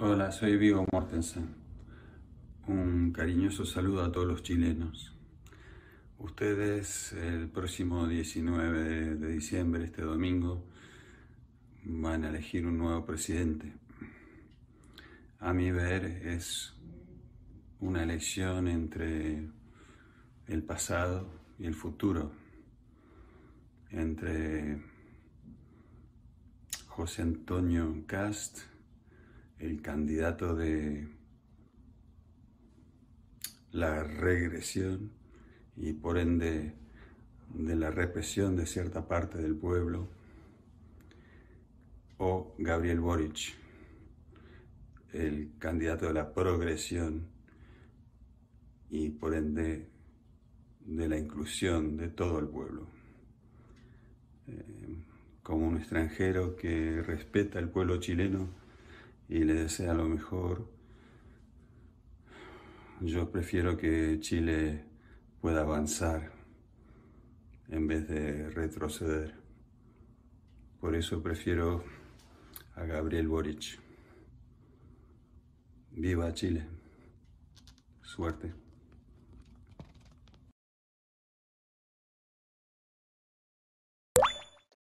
Hola, soy Vigo Mortensen. Un cariñoso saludo a todos los chilenos. Ustedes el próximo 19 de diciembre, este domingo, van a elegir un nuevo presidente. A mi ver es una elección entre el pasado y el futuro, entre José Antonio Cast, el candidato de la regresión y por ende de la represión de cierta parte del pueblo, o Gabriel Boric, el candidato de la progresión y por ende de la inclusión de todo el pueblo. Eh, como un extranjero que respeta al pueblo chileno, y le desea lo mejor. Yo prefiero que Chile pueda avanzar en vez de retroceder. Por eso prefiero a Gabriel Boric. Viva Chile. Suerte.